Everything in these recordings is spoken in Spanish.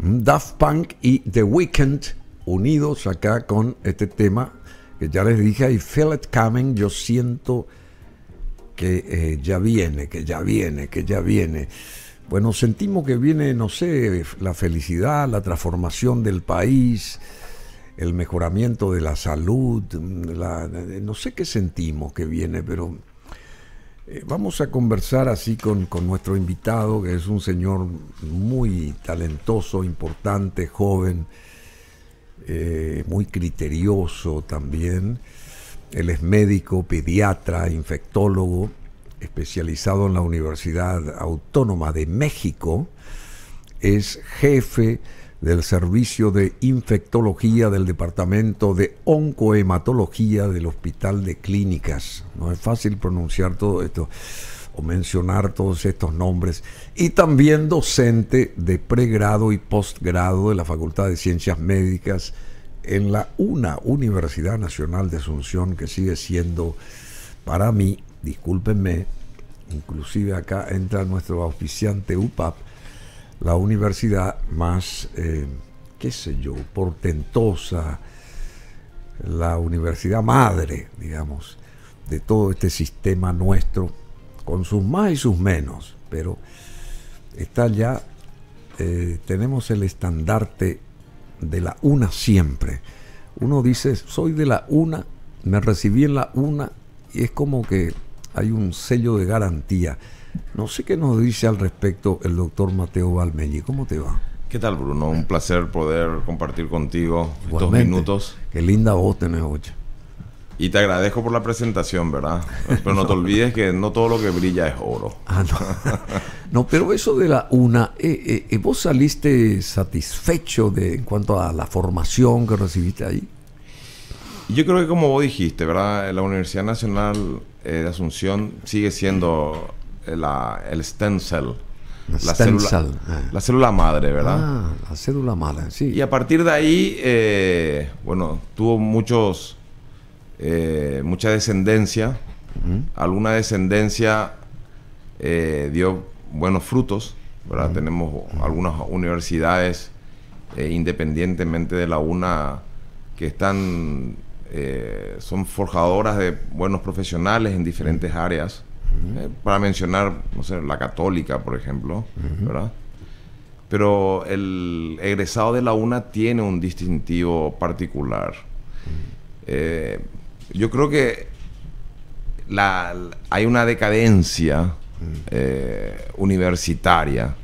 Daft Punk y The Weeknd unidos acá con este tema que ya les dije, y feel it coming, yo siento que eh, ya viene, que ya viene, que ya viene. Bueno, sentimos que viene, no sé, la felicidad, la transformación del país, el mejoramiento de la salud, no sé qué sentimos que viene, pero eh, vamos a conversar así con, nuestro invitado, que es un señor muy talentoso, importante, joven, eh, muy criterioso también. Él es médico, pediatra, infectólogo, especializado en la Universidad Autónoma de México. Es jefe del Servicio de Infectología del Departamento de Oncohematología del Hospital de Clínicas. No es fácil pronunciar todo esto o mencionar todos estos nombres. Y también docente de pregrado y postgrado de la Facultad de Ciencias Médicas en la UNA, Universidad Nacional de Asunción, que sigue siendo para mí, discúlpenme, inclusive acá entra nuestro oficiante UPAP, la universidad más, eh, qué sé yo, portentosa, la universidad madre, digamos, de todo este sistema nuestro, con sus más y sus menos, pero está ya, eh, tenemos el estandarte de la una siempre. Uno dice, soy de la una, me recibí en la una, y es como que hay un sello de garantía. No sé qué nos dice al respecto el doctor Mateo Balmelli. ¿Cómo te va? ¿Qué tal, Bruno? Un placer poder compartir contigo dos estos minutos. Qué linda voz tenés, Ocho. Y te agradezco por la presentación, ¿verdad? Pero no, te olvides que no todo lo que brilla es oro. Ah, no. no. pero eso de la UNA, eh, eh, eh, ¿vos saliste satisfecho de, en cuanto a la formación que recibiste ahí? Yo creo que como vos dijiste, ¿verdad? La Universidad Nacional de Asunción sigue siendo la, el stem eh. La célula, madre, ¿verdad? Ah, la célula madre, sí. Y a partir de ahí, eh, bueno, tuvo muchos, eh, mucha descendencia. Alguna descendencia dio buenos frutos, ¿verdad? Tenemos algunas universidades, independientemente de la una, que están, son forjadoras de buenos profesionales en diferentes áreas. Eh, para mencionar, no la católica, por ejemplo, Pero el egresado de la UNA tiene un distintivo particular. Eh, yo creo que hay una decadencia eh, universitaria,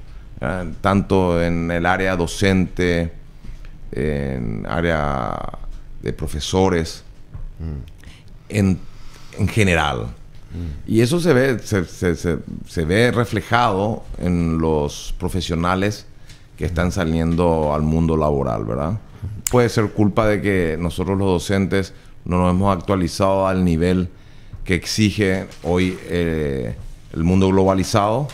tanto en el área docente, en área de profesores, en, en general. Y eso se ve, se, ve reflejado en los profesionales que están saliendo al mundo laboral, ¿verdad? Puede ser culpa de que nosotros los docentes no nos hemos actualizado al nivel que exige hoy eh, el mundo globalizado.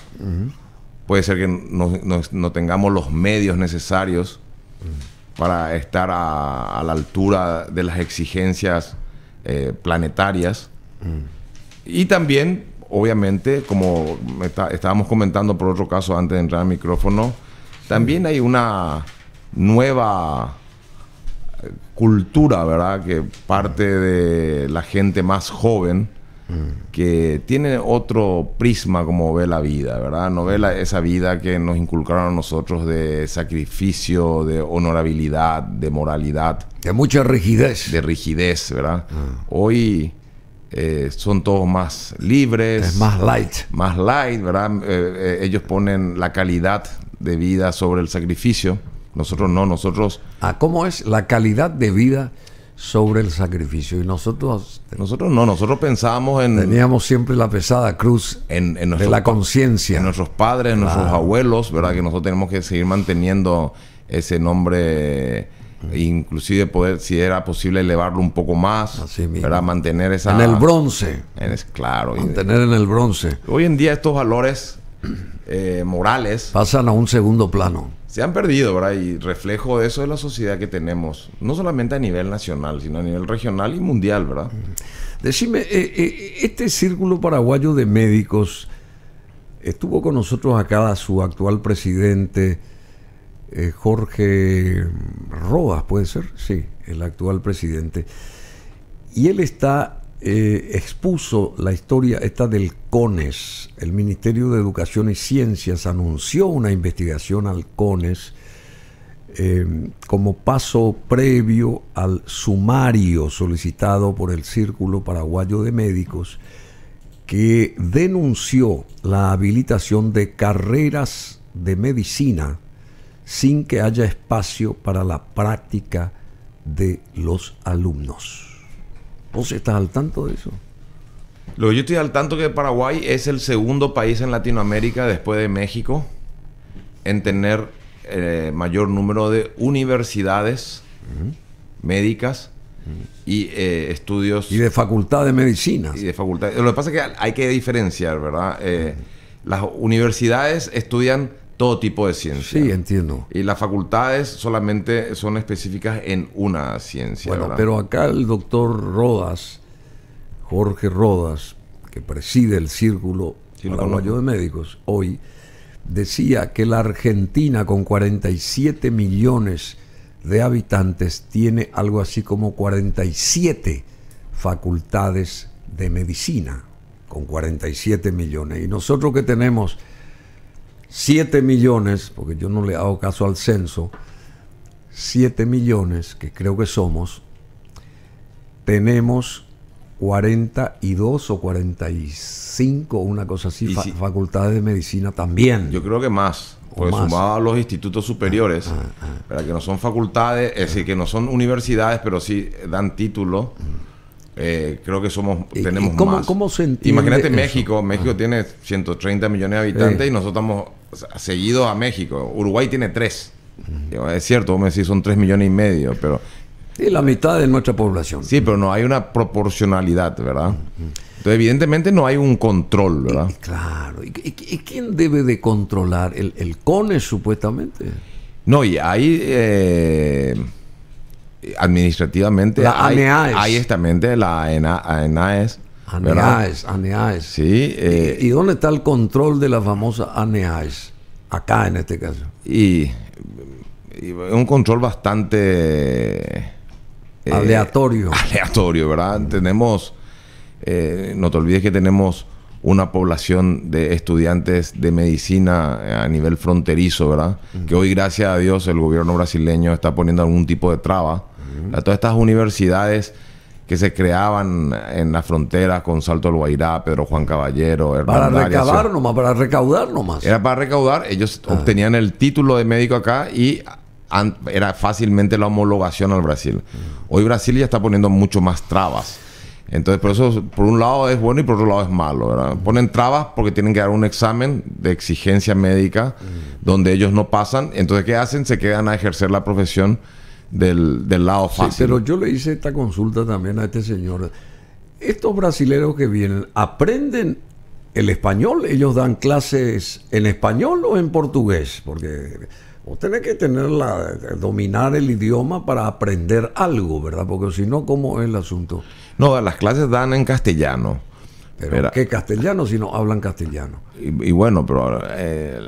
Puede ser que no, tengamos los medios necesarios para estar a, la altura de las exigencias eh, planetarias. Y también, obviamente, como estábamos comentando por otro caso antes de entrar al micrófono, también hay una nueva eh, cultura, ¿verdad? Que parte de la gente más joven que tiene otro prisma como ve la vida, ¿verdad? No ve esa vida que nos inculcaron a nosotros de sacrificio, de honorabilidad, de moralidad. De mucha rigidez. De rigidez, ¿verdad? Mm. Hoy eh, son todos más libres. más light. Más light, ¿verdad? Eh, eh, ellos ponen la calidad de vida sobre el sacrificio. Nosotros no, nosotros... Ah, ¿Cómo es la calidad de vida sobre el sacrificio? Y nosotros... Nosotros no, nosotros pensábamos en... Teníamos siempre la pesada cruz en, de la conciencia. En nuestros padres, en nuestros abuelos, ¿verdad? Que nosotros tenemos que seguir manteniendo ese nombre inclusive poder, si era posible, elevarlo un poco más, Así para mantener esa... En el bronce. es, claro. Mantener en el bronce. Hoy en día estos valores eh, morales... Pasan a un segundo plano. Se han perdido, ¿verdad? Y reflejo de eso es la sociedad que tenemos, no solamente a nivel nacional, sino a nivel regional y mundial, ¿verdad? Mm. Decime, eh, eh, este círculo paraguayo de médicos, estuvo con nosotros acá su actual presidente, eh, Jorge Roas puede ser, sí, el actual presidente. Y él está, eh, expuso la historia está del CONES, el Ministerio de Educación y Ciencias anunció una investigación al CONES eh, como paso previo al sumario solicitado por el Círculo Paraguayo de Médicos que denunció la habilitación de carreras de medicina sin que haya espacio para la práctica de los alumnos. ¿Vos estás al tanto de eso? Lo que yo estoy al tanto que Paraguay es el segundo país en Latinoamérica después de México en tener eh, mayor número de universidades médicas y eh, estudios... Y de facultad de medicina. Y de facultad... Lo que pasa es que hay que diferenciar, ¿verdad? Eh, las universidades estudian todo tipo de ciencia. Sí, entiendo. Y las facultades solamente son específicas en una ciencia. Bueno, pero acá el doctor Rodas, Jorge Rodas, que preside el Círculo de Médicos hoy, decía que la Argentina con 47 millones de habitantes tiene algo así como 47 facultades de medicina, con 47 millones. Y nosotros que tenemos 7 millones, porque yo no le hago caso al censo, 7 millones, que creo que somos, tenemos 42 o 45, una cosa así, facultades de medicina también. Yo creo que más, porque sumado a los institutos superiores, ah, ah, ah. que no son facultades, es decir, que no son universidades, pero sí dan título. Eh, creo que somos tenemos más. Imagínate México. México tiene 130 millones de habitantes y nosotros estamos Seguido a México. Uruguay tiene tres. es cierto, vos me decís son tres millones y medio, pero... Sí, la mitad de nuestra población. Sí, pero no hay una proporcionalidad, ¿verdad? Entonces, evidentemente no hay un control, ¿verdad? claro. ¿Y, quién debe de controlar? ¿El, el CONE, supuestamente? No, y hay... Eh, administrativamente... La ANAES. Hay esta mente, la ANAES ANEAES, ANEAES. Sí. Eh, ¿Y, dónde está el control de la famosa ANEAES? Acá en este caso. Y es un control bastante eh, aleatorio. Aleatorio, ¿verdad? Tenemos, eh, no te olvides que tenemos una población de estudiantes de medicina a nivel fronterizo, ¿verdad? Que hoy, gracias a Dios, el gobierno brasileño está poniendo algún tipo de traba a todas estas universidades que se creaban en las fronteras con Salto del Guairá, Pedro Juan Caballero, Hernán Para recaudar nomás, para recaudar nomás. Era para recaudar, ellos ah. obtenían el título de médico acá y era fácilmente la homologación al Brasil. Mm. Hoy Brasil ya está poniendo mucho más trabas. Entonces, por eso, por un lado es bueno y por otro lado es malo, mm. Ponen trabas porque tienen que dar un examen de exigencia médica mm. donde ellos no pasan. Entonces, ¿qué hacen? Se quedan a ejercer la profesión del, del lado fácil. Sí, pero yo le hice esta consulta también a este señor. Estos brasileños que vienen, ¿aprenden el español? ¿Ellos dan clases en español o en portugués? Porque usted tiene que tener la, dominar el idioma para aprender algo, ¿verdad? Porque si no, ¿cómo es el asunto? No, las clases dan en castellano. Pero, ¿qué castellano si no hablan castellano? Y, y bueno, pero... Eh,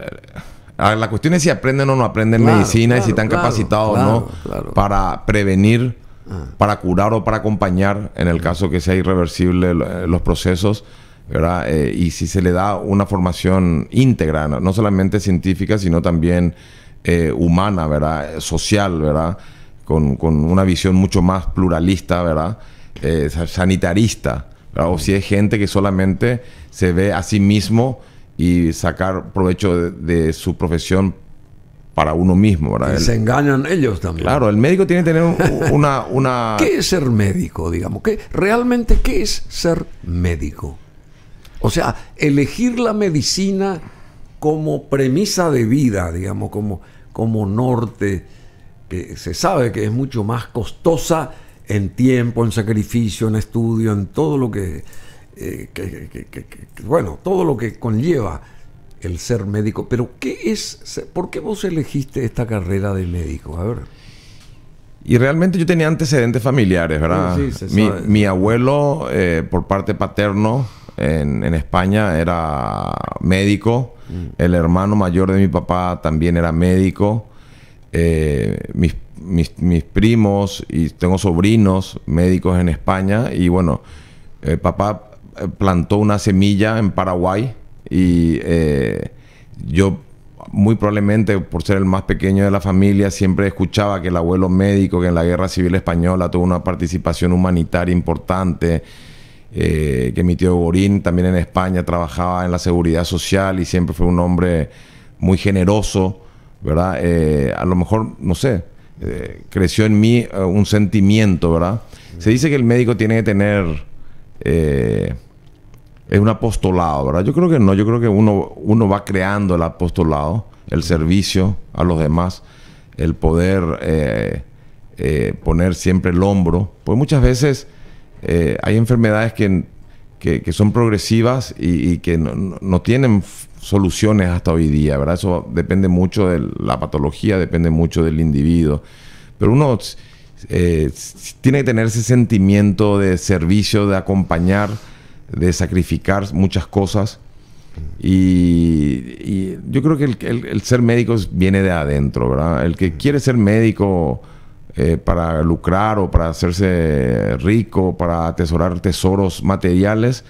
Ah, la cuestión es si aprenden o no aprenden medicina y si están capacitados o no para prevenir, ah. para curar o para acompañar en el caso que sea irreversible eh, los procesos. ¿verdad? Eh, y si se le da una formación íntegra, no, solamente científica, sino también eh, humana, ¿verdad? social, ¿verdad? Con, una visión mucho más pluralista, ¿verdad? sanitarista, o si es gente que solamente se ve a sí mismo y sacar provecho de, su profesión para uno mismo. se engañan ellos también. Claro, el médico tiene que tener una, una... ¿Qué es ser médico, digamos? ¿Realmente qué es ser médico? O sea, elegir la medicina como premisa de vida, digamos, como, como norte, que se sabe que es mucho más costosa en tiempo, en sacrificio, en estudio, en todo lo que... Eh, bueno, todo lo que conlleva el ser médico. Pero, ¿qué es? ¿Por qué vos elegiste esta carrera de médico? A ver. Y realmente yo tenía antecedentes familiares, ¿verdad? mi, mi, abuelo, eh, por parte paterno, en, España era médico. Mm. El hermano mayor de mi papá también era médico. Eh, mis, primos y tengo sobrinos médicos en España. Y bueno, papá eh, plantó una semilla en Paraguay y eh, yo muy probablemente por ser el más pequeño de la familia siempre escuchaba que el abuelo médico que en la guerra civil española tuvo una participación humanitaria importante eh, que mi tío Gorín también en España trabajaba en la seguridad social y siempre fue un hombre muy generoso verdad a lo mejor no sé creció en mí un sentimiento verdad se dice que el médico tiene que tener eh, es un apostolado, ¿verdad? Yo creo que no, yo creo que uno, uno va creando el apostolado, el servicio a los demás, el poder eh, eh, poner siempre el hombro, pues muchas veces hay enfermedades que, son progresivas y, que no, no tienen soluciones hasta hoy día, ¿verdad? Eso depende mucho de la patología, depende mucho del individuo, pero uno eh, tiene que tener ese sentimiento de servicio, de acompañar, de sacrificar muchas cosas. Y, yo creo que el, ser médico viene de adentro, El que quiere ser médico eh, para lucrar o para hacerse rico, para atesorar tesoros materiales,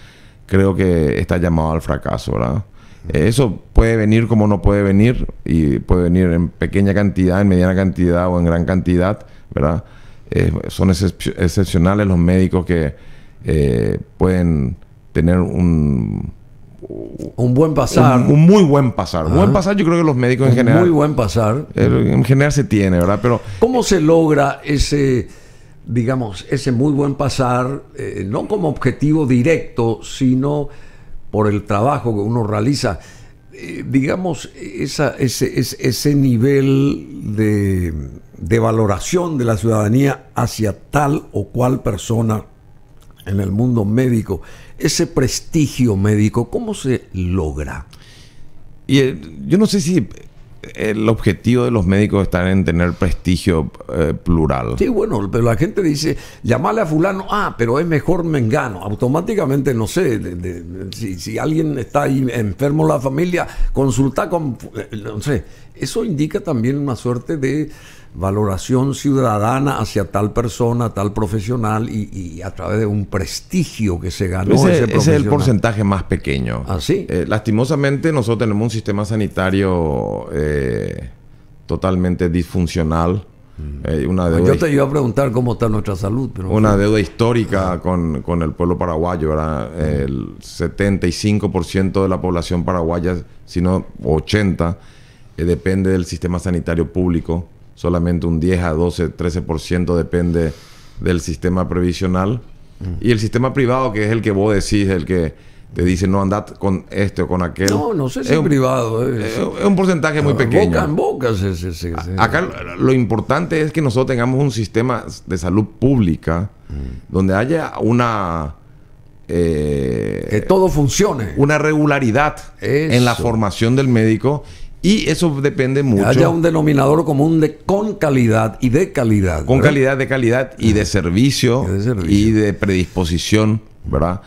creo que está llamado al fracaso, eh, Eso puede venir como no puede venir, y puede venir en pequeña cantidad, en mediana cantidad o en gran cantidad, ¿verdad? Eh, son excepcionales los médicos que eh, pueden tener un... Un buen pasar. Un, muy buen pasar. un Buen pasar yo creo que los médicos en general... Muy buen pasar. en general se tiene, ¿verdad? Pero... ¿Cómo se logra ese, digamos, ese muy buen pasar, eh, no como objetivo directo, sino por el trabajo que uno realiza? Eh, digamos, ese, ese, nivel de, de valoración de la ciudadanía hacia tal o cual persona en el mundo médico, ese prestigio médico, ¿cómo se logra? Y, eh, yo no sé si el objetivo de los médicos está en tener prestigio eh, plural. Sí, bueno, pero la gente dice, llamale a fulano, ah, pero es mejor mengano. Automáticamente, no sé, si, alguien está ahí enfermo en la familia, consulta con, eh, no sé. Eso indica también una suerte de valoración ciudadana hacia tal persona, tal profesional y, a través de un prestigio que se ganó ese, es el porcentaje más pequeño. Así. Ah, eh, lastimosamente nosotros tenemos un sistema sanitario eh, totalmente disfuncional. Mm. Eh, una ah, yo te iba a preguntar cómo está nuestra salud. una deuda histórica ah. con, el pueblo paraguayo. ¿verdad? Mm. El 75% de la población paraguaya, sino no 80%, depende del sistema sanitario público solamente un 10 a 12, 13% depende del sistema previsional. Mm. Y el sistema privado, que es el que vos decís, el que te dice no andad con este o con aquel. No, no sé si eh. es privado. Es, un porcentaje muy ah, pequeño. Boca en boca, sí, sí, Acá lo importante es que nosotros tengamos un sistema de salud pública mm. donde haya una. Eh, que todo funcione. Una regularidad en la formación del médico y eso depende mucho. Haya un denominador común de con calidad y de calidad. Con calidad, de calidad y de, servicio, y de predisposición, ¿verdad?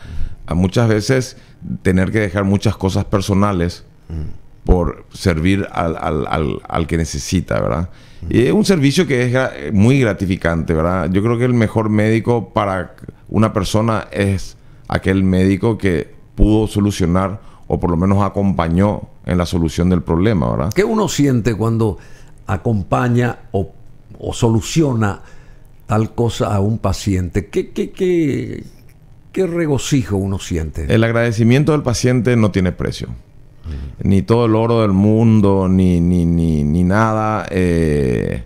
A muchas veces tener que dejar muchas cosas personales mm. por servir al, que necesita, ¿verdad? Mm. Y es un servicio que es muy gratificante, ¿verdad? Yo creo que el mejor médico para una persona es aquel médico que pudo solucionar o por lo menos acompañó en la solución del problema, ¿verdad? ¿Qué uno siente cuando acompaña o, soluciona tal cosa a un paciente? ¿Qué, qué, qué, qué regocijo uno siente? El agradecimiento del paciente no tiene precio. Ni todo el oro del mundo, ni, ni, ni, ni nada eh,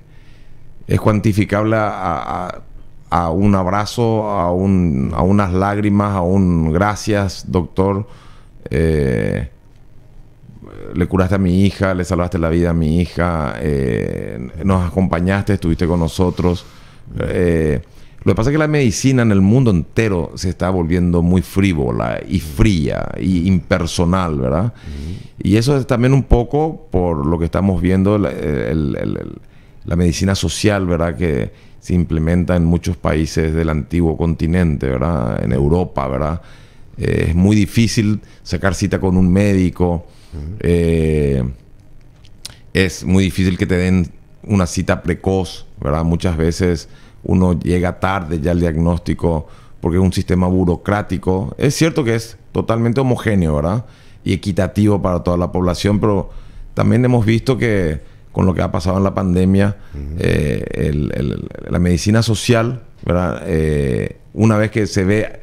es cuantificable a, a un abrazo, a, un, a unas lágrimas, a un gracias, doctor. Eh, le curaste a mi hija, le salvaste la vida a mi hija, eh, nos acompañaste, estuviste con nosotros. Eh, lo que pasa es que la medicina en el mundo entero se está volviendo muy frívola y fría y impersonal, ¿verdad? Y eso es también un poco por lo que estamos viendo, la medicina social, ¿verdad? Que se implementa en muchos países del antiguo continente, ¿verdad? En Europa, ¿verdad? Eh, es muy difícil sacar cita con un médico. Eh, es muy difícil que te den una cita precoz, ¿verdad? Muchas veces uno llega tarde ya al diagnóstico porque es un sistema burocrático. Es cierto que es totalmente homogéneo, ¿verdad? Y equitativo para toda la población, pero también hemos visto que con lo que ha pasado en la pandemia, eh, la medicina social, ¿verdad? una vez que se ve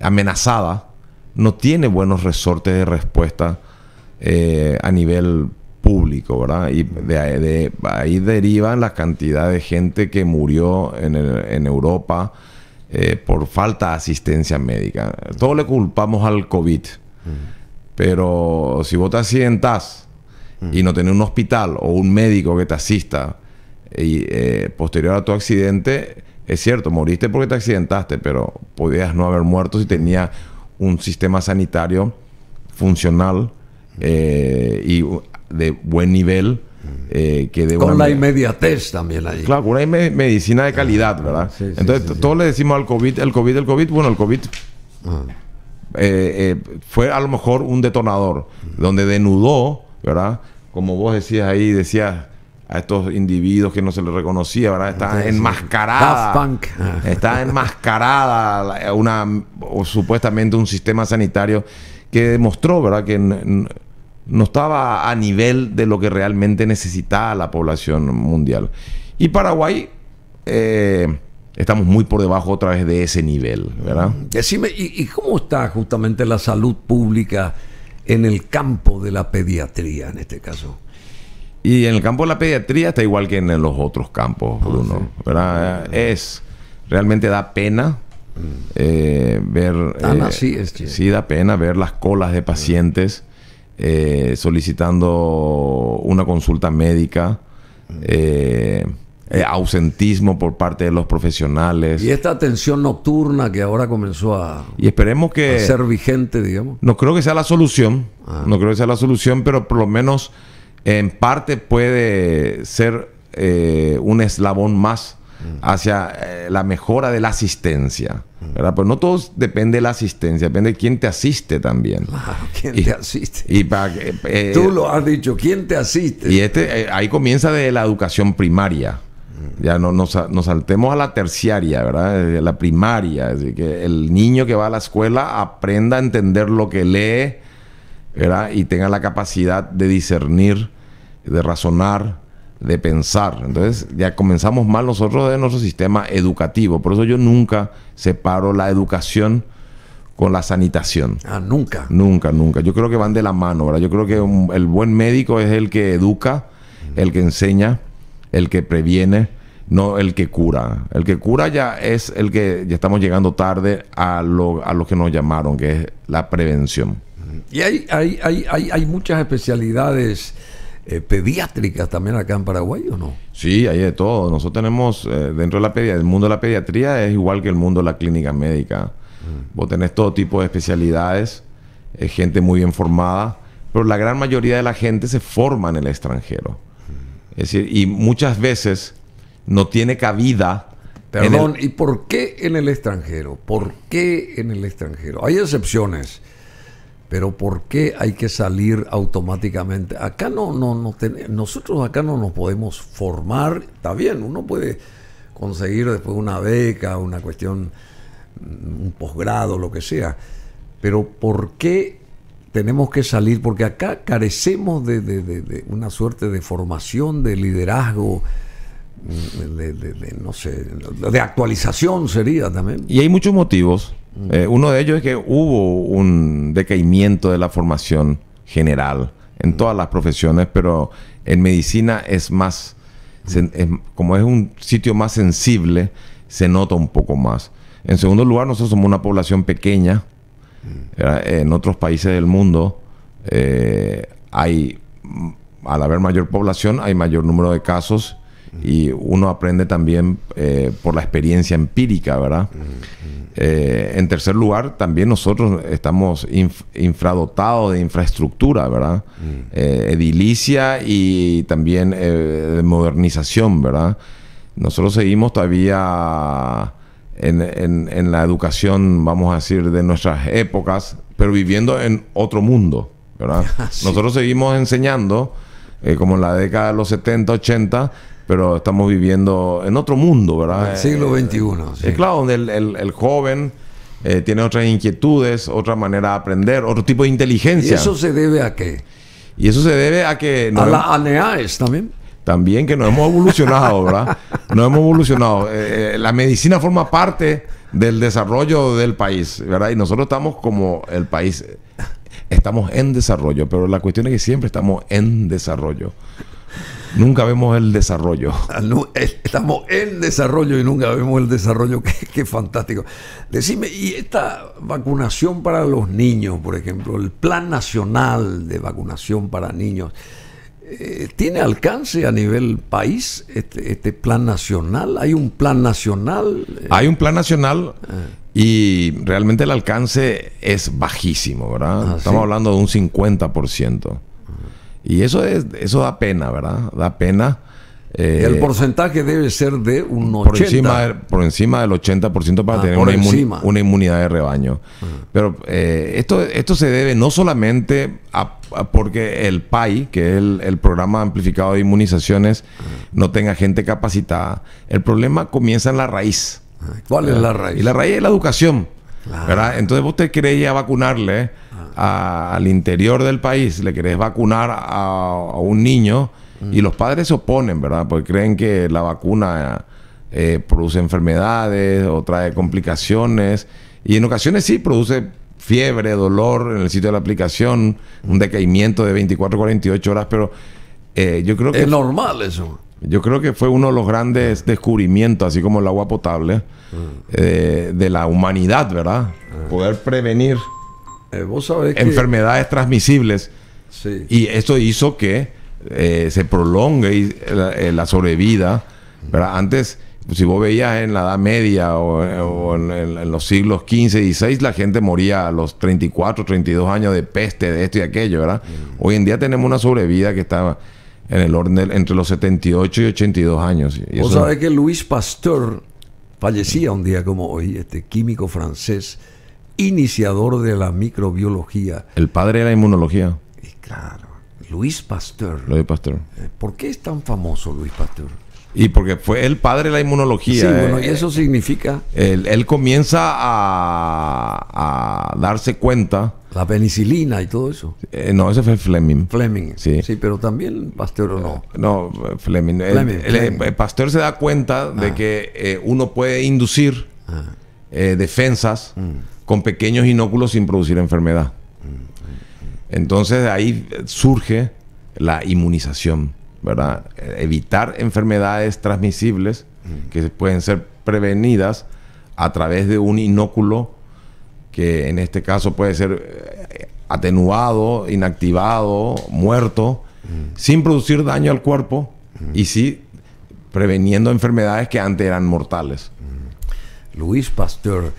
amenazada, no tiene buenos resortes de respuesta eh, a nivel público, ¿verdad? Y de, ahí derivan la cantidad de gente que murió en, Europa eh, por falta de asistencia médica. Todo le culpamos al COVID, mm. pero si vos te accidentás y mm. no tenés un hospital o un médico que te asista, y eh, posterior a tu accidente, es cierto, moriste porque te accidentaste, pero podías no haber muerto si tenía un sistema sanitario funcional eh, y de buen nivel. Eh, que de con la inmediatez también ahí. Claro, una medicina de calidad, ¿verdad? Entonces, todos le decimos al COVID, el COVID, el COVID. Bueno, el COVID ah. eh, fue a lo mejor un detonador, donde denudó, ¿verdad? Como vos decías ahí, decías, a estos individuos que no se les reconocía, ¿verdad? Está enmascarada. Punk. Está enmascarada una, supuestamente un sistema sanitario que demostró, ¿verdad? Que no estaba a nivel de lo que realmente necesitaba la población mundial. Y Paraguay... Eh, estamos muy por debajo otra vez de ese nivel, ¿verdad? Decime, ¿y, cómo está justamente la salud pública en el campo de la pediatría en este caso? Y en el campo de la pediatría está igual que en los otros campos, ah, ah, eh, Es, realmente da pena mm. eh, ver... Ah, eh, sí, da pena ver las colas de mm. pacientes solicitando una consulta médica. Mm. ausentismo por parte de los profesionales. Y esta atención nocturna que ahora comenzó a, y esperemos que, ser vigente, digamos. No creo que sea la solución, no creo que sea la solución, pero por lo menos en parte puede ser eh, un eslabón más mm. hacia eh, la mejora de la asistencia. Mm. ¿verdad? Pero no todo depende de la asistencia, depende de quién te asiste también. Claro, ah, ¿Quién te asiste? Eh, Tú lo has dicho, ¿quién te asiste? Y este, ahí comienza de la educación primaria. Mm. Ya no, nos, saltemos a la terciaria, ¿verdad? La primaria. que el niño que va a la escuela aprenda a entender lo que lee, Y tenga la capacidad de discernir de razonar, de pensar. Entonces ya comenzamos mal nosotros de nuestro sistema educativo. Por eso yo nunca separo la educación con la sanitación. Ah, nunca. Nunca, nunca. Yo creo que van de la mano, ¿verdad? Yo creo que el buen médico es el que educa, el que enseña, el que previene, no el que cura. El que cura ya es el que ya estamos llegando tarde a lo, a que nos llamaron, que es la prevención. Y hay, hay, hay, hay muchas especialidades eh, pediátricas también acá en Paraguay o no? Sí, hay de todo. Nosotros tenemos, eh, dentro de la pediatría, el mundo de la pediatría es igual que el mundo de la clínica médica. Mm. Vos tenés todo tipo de especialidades, eh, gente muy bien formada, pero la gran mayoría de la gente se forma en el extranjero. Mm. Es decir, y muchas veces no tiene cabida. Perdón, ¿y por qué en el extranjero? ¿Por qué en el extranjero? Hay excepciones. Pero ¿por qué hay que salir automáticamente? Acá no, no, no nosotros acá no nos podemos formar, está bien, uno puede conseguir después una beca, una cuestión, mm, un posgrado, lo que sea. Pero ¿por qué tenemos que salir? Porque acá carecemos de, una suerte de formación, de liderazgo. Mm, de, no sé, de actualización sería también. Y hay muchos motivos eh, uno de ellos es que hubo un decaimiento de la formación general en mm. todas las profesiones, pero en medicina es más, como es un sitio más sensible, se nota un poco más. En segundo lugar, nosotros somos una población pequeña. Mm. en otros países del mundo eh, hay, al haber mayor población, hay mayor número de casos y uno aprende también eh, por la experiencia empírica, ¿verdad? Eh, en tercer lugar, también nosotros estamos infradotados de infraestructura, ¿verdad? Mm. Eh, edilicia y también de modernización, ¿verdad? Nosotros seguimos todavía en, la educación, vamos a decir, de nuestras épocas, pero viviendo en otro mundo, ¿verdad? Nosotros seguimos enseñando, como en la década de los 70, 80, pero estamos viviendo en otro mundo, ¿verdad? El eh, siglo XXI. Eh, sí. claro, donde el, joven eh, tiene otras inquietudes, otra manera de aprender, otro tipo de inteligencia. ¿Y eso se debe a qué? Y eso se debe a que... a las ANEAES también. También que no hemos evolucionado, ¿verdad? No hemos evolucionado. la medicina forma parte del desarrollo del país, ¿verdad? Y nosotros estamos como el país, estamos en desarrollo, pero la cuestión es que siempre estamos en desarrollo. Nunca vemos el desarrollo. Ah, estamos en desarrollo y nunca vemos el desarrollo. Qué, fantástico. Decime, ¿y esta vacunación para los niños, por ejemplo, el Plan Nacional de Vacunación para Niños, eh, ¿tiene alcance a nivel país este, este, plan nacional? ¿Hay un plan nacional? Hay un plan nacional. Ah. Y realmente el alcance es bajísimo, ¿verdad? Ah, estamos hablando de un 50%. Y eso, es, eso da pena, ¿verdad? Da pena. Eh, el porcentaje debe ser de un 80%. Encima por encima, del 80% para ah, tener una, inmunidad de rebaño. Pero eh, esto, esto se debe no solamente a, porque el PAI, que es el, programa amplificado de inmunizaciones, no tenga gente capacitada. El problema comienza en la raíz. ¿Cuál es la raíz? Y la raíz es la educación. Entonces vos te crees ya vacunarle al interior del país le querés vacunar a, un niño y los padres se oponen, ¿verdad? Porque creen que la vacuna eh, produce enfermedades o trae complicaciones y en ocasiones sí produce fiebre, dolor en el sitio de la aplicación, un decaimiento de 24, 48 horas, pero eh, yo creo que... Es normal eso. Yo creo que fue uno de los grandes descubrimientos, así como el agua potable, mm. eh, de la humanidad, ¿verdad? Poder prevenir eh, enfermedades transmisibles. Y esto hizo que eh, se prolongue eh, la, sobrevida. Antes, si vos veías en la Edad Media o, en, los siglos XV y XVI, la gente moría a los 34, 32 años de peste, de esto y aquello, ¿verdad? Mm. Hoy en día tenemos una sobrevida que está en el orden entre los 78 y 82 años. Y vos sabés que Luis Pasteur fallecía un día como hoy, este químico francés iniciador de la microbiología. El padre de la inmunología. claro, Luis Pasteur. Luis Pasteur. Eh, ¿Por qué es tan famoso Luis Pasteur? Y porque fue el padre de la inmunología. Sí, bueno, eh, y eso significa. Él, comienza a, darse cuenta. La penicilina y todo eso. Eh, no, ese fue Fleming. Fleming, sí. Sí, pero también Pasteur o no. No, Fleming. el, Pasteur se da cuenta de ah. que uno puede inducir ah. defensas. Mm con pequeños inóculos sin producir enfermedad. Entonces de ahí surge la inmunización, ¿verdad? Evitar enfermedades transmisibles que pueden ser prevenidas a través de un inóculo que en este caso puede ser eh, atenuado, inactivado, muerto, sin producir daño al cuerpo y sí preveniendo enfermedades que antes eran mortales. Luis Pasteur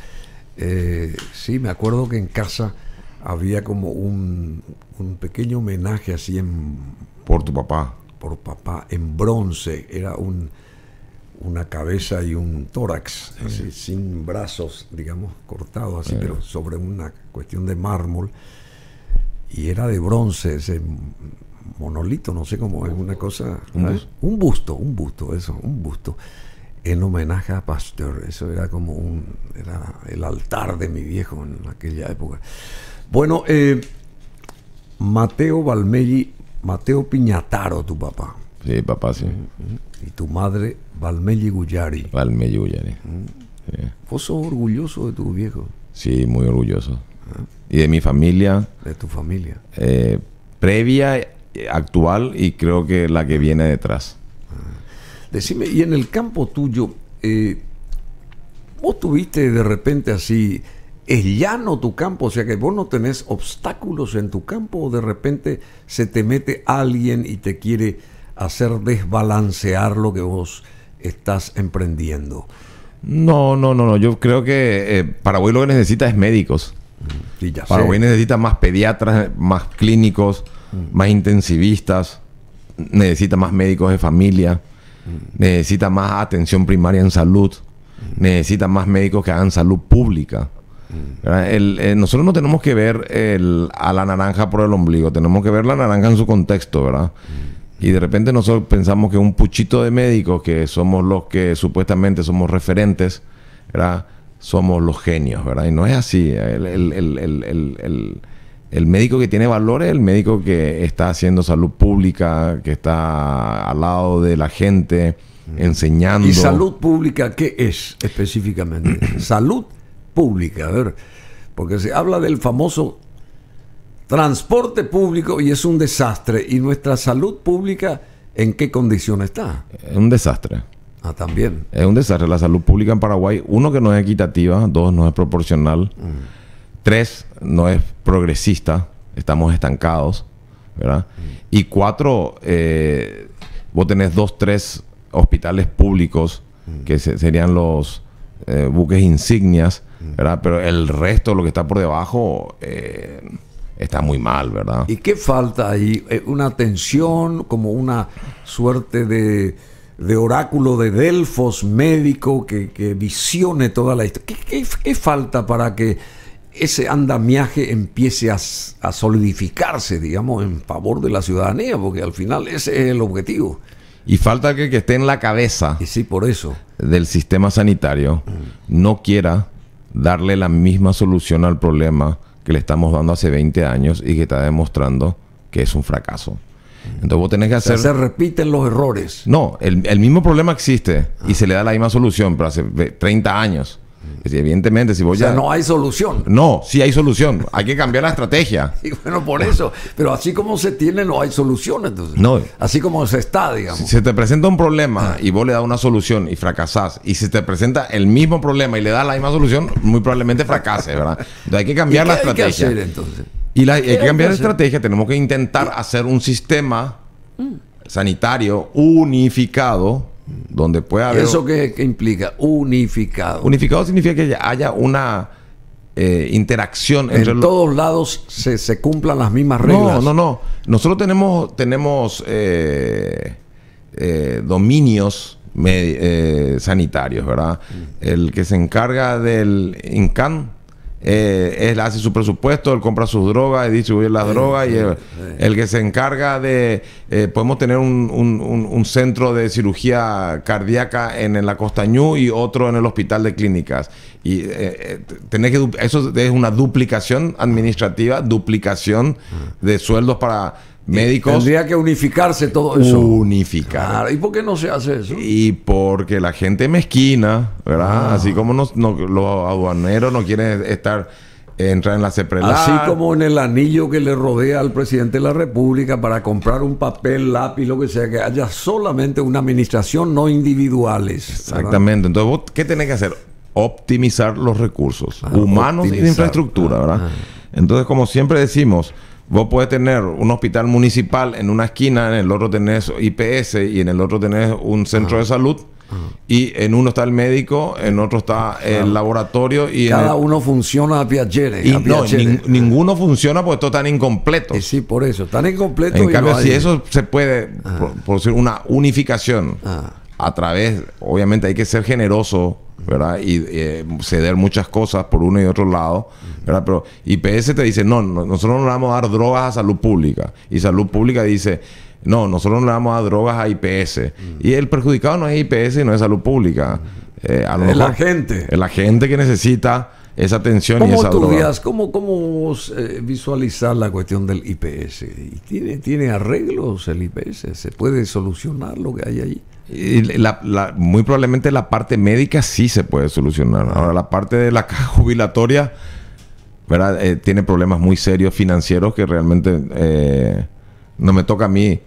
eh, sí, me acuerdo que en casa había como un, pequeño homenaje así en... Por tu papá. Por papá, en bronce. Era un, una cabeza y un tórax, así, sin brazos, digamos, cortados así, eh. pero sobre una cuestión de mármol. Y era de bronce ese monolito, no sé cómo es, una cosa... un busto, un busto, eso, un busto en homenaje a Pastor, Eso era como un, era el altar de mi viejo en aquella época. Bueno, eh, Mateo Valmelli, Mateo Piñataro, tu papá. Sí, papá, sí. Y tu madre, Valmelli Gullari. Valmelli Gullari. Mm. ¿Vos sos orgulloso de tu viejo? Sí, muy orgulloso. Ah. Y de mi familia. De tu familia. Eh, previa, actual y creo que la que viene detrás. Ah. Decime, y en el campo tuyo, eh, vos tuviste de repente así, es llano tu campo, o sea que vos no tenés obstáculos en tu campo o de repente se te mete alguien y te quiere hacer desbalancear lo que vos estás emprendiendo. No, no, no, no. Yo creo que eh, para Paraguay lo que necesita es médicos. Mm, sí, hoy Paraguay necesita más pediatras, más clínicos, mm. más intensivistas, necesita más médicos de familia necesita más atención primaria en salud, necesita más médicos que hagan salud pública. Eh, nosotros no tenemos que ver a la naranja por el ombligo, tenemos que ver la naranja en su contexto, ¿verdad? Y de repente nosotros pensamos que un puchito de médicos, que somos los que supuestamente somos referentes, ¿verdad? Somos los genios, ¿verdad? Y no es así. el, el médico que tiene es el médico que está haciendo salud pública, que está al lado de la gente, mm. enseñando. ¿Y salud pública qué es específicamente? salud pública, a ver, porque se habla del famoso transporte público y es un desastre. ¿Y nuestra salud pública en qué condición está? Es un desastre. Ah, también. Es un desastre. La salud pública en Paraguay, uno, que no es equitativa, dos, no es proporcional. Mm. Tres, no es progresista, estamos estancados, ¿verdad? Mm. Y cuatro, eh, vos tenés dos, tres hospitales públicos mm. que serían los eh, buques insignias, mm. ¿verdad? Pero el resto, lo que está por debajo, eh, está muy mal, ¿verdad? ¿Y qué falta ahí? ¿Una atención, como una suerte de, de oráculo de Delfos médico que, visione toda la historia? qué falta para que ese andamiaje empiece a, solidificarse, digamos, en favor de la ciudadanía, porque al final ese es el objetivo. Y falta que, esté en la cabeza y eh, sí, por eso. del sistema sanitario no quiera darle la misma solución al problema que le estamos dando hace 20 años y que está demostrando que es un fracaso. Entonces vos tenés que hacer. se repiten los errores. No, el, mismo problema existe y ah. se le da la misma solución, pero hace 30 años. Pues, evidentemente, si voy ya... no hay solución. No, sí hay solución. Hay que cambiar la estrategia. Y bueno, por eso. Pero así como se tiene, no hay solución. Así como se está, digamos. Si se te presenta un problema ah. y vos le das una solución y fracasás, y si te presenta el mismo problema y le das la misma solución, muy probablemente fracase, ¿verdad? Entonces hay que cambiar la estrategia. Y hay que cambiar la estrategia. Tenemos que intentar hacer un sistema mm. sanitario unificado donde pueda ¿Eso qué, implica? Unificado. Unificado significa que haya una eh, interacción entre... todos lados se, cumplan las mismas reglas. No, no, no. Nosotros tenemos, tenemos eh, eh, dominios sanitarios, ¿verdad? Mm. El que se encarga del INCAN eh, él hace su presupuesto, él compra sus drogas, y distribuye las drogas y el, que se encarga de... Eh, podemos tener un, centro de cirugía cardíaca en, en la Costañú y otro en el hospital de clínicas. Y eh, eh que... Eso es una duplicación administrativa, duplicación ah. de sueldos para médicos. Tendría que unificarse todo eso. Unificar. ¿Y por qué no se hace eso? Y porque la gente mezquina, ¿verdad? Ah. Así como los aduaneros no quieren estar entra en la CEPRELAR. Así como en el anillo que le rodea al presidente de la República para comprar un papel, lápiz, lo que sea, que haya solamente una administración, no individuales. Exactamente. Entonces, ¿vos ¿qué tenés que hacer? Optimizar los recursos ah, humanos y infraestructura, ¿verdad? Ah. Entonces, como siempre decimos, Vos podés tener un hospital municipal en una esquina, en el otro tenés IPS y en el otro tenés un centro de salud. Y en uno está el médico, en otro está el laboratorio y cada uno funciona a Piacere. Y ninguno funciona porque esto tan incompleto. sí, por eso, tan incompleto. En cambio, si eso se puede producir ah. una unificación ah. a través, obviamente hay que ser generoso y eh, ceder muchas cosas por uno y otro lado, ¿verdad? Pero IPS te dice, no, nosotros no le vamos a dar drogas a salud pública. Y salud pública dice, no, nosotros no le vamos a dar drogas a IPS. Y el perjudicado no es IPS, no es salud pública. es eh, la gente. Es la gente que necesita esa atención y esa droga. ¿Cómo, eh, visualizar la cuestión del IPS? ¿Tiene, ¿Tiene arreglos el IPS? ¿Se puede solucionar lo que hay ahí la, muy probablemente la parte médica sí se puede solucionar. Ahora, la parte de la caja jubilatoria, eh, tiene problemas muy serios financieros que realmente eh, no me toca a mí.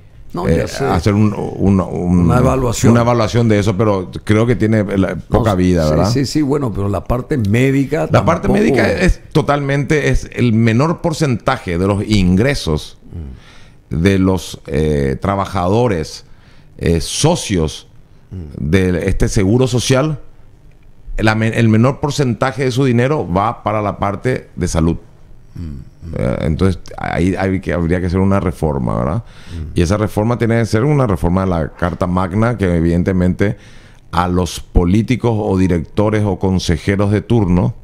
Eh, hacer una, evaluación. de eso, pero creo que tiene poca vida, ¿verdad? Sí, sí, bueno, pero la parte médica. La parte médica es, totalmente, es el menor porcentaje de los ingresos mm. de los trabajadores eh, socios de este seguro social, el, menor porcentaje de su dinero va para la parte de salud. Eh, entonces, ahí hay que, habría que hacer una reforma, ¿verdad? Y esa reforma tiene que ser una reforma de la Carta Magna que evidentemente a los políticos o directores o consejeros de turno,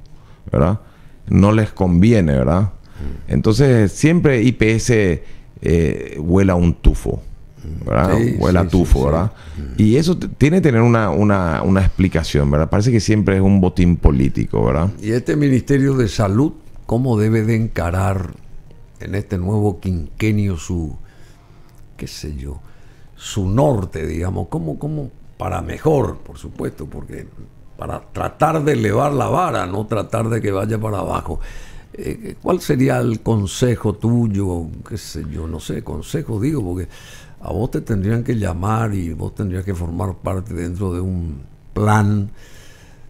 ¿verdad? No les conviene, ¿verdad? Entonces, siempre IPS huela eh, un tufo. ¿verdad? huele tufo, ¿verdad? Y eso tiene que tener una, explicación, ¿verdad? Parece que siempre es un botín político, ¿verdad? Y este Ministerio de Salud, ¿cómo debe de encarar en este nuevo quinquenio su, qué sé yo, su norte, digamos? ¿Cómo, para mejor, por supuesto, porque para tratar de elevar la vara, no tratar de que vaya para abajo. Eh, ¿Cuál sería el consejo tuyo? ¿Qué sé yo? No sé, consejo digo, porque a vos te tendrían que llamar y vos tendrías que formar parte dentro de un plan